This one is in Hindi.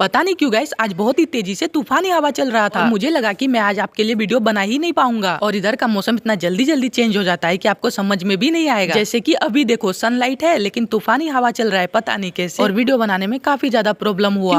पता नहीं क्यों गाइस आज बहुत ही तेजी से तूफानी हवा चल रहा था मुझे लगा कि मैं आज आपके लिए वीडियो बना ही नहीं पाऊंगा और इधर का मौसम इतना जल्दी जल्दी चेंज हो जाता है की आपको समझ में भी नहीं आएगा जैसे की अभी देखो सनलाइट है लेकिन तूफानी हवा चल रहा है पता नहीं कैसे और वीडियो बनाने में काफी ज्यादा प्रॉब्लम हुआ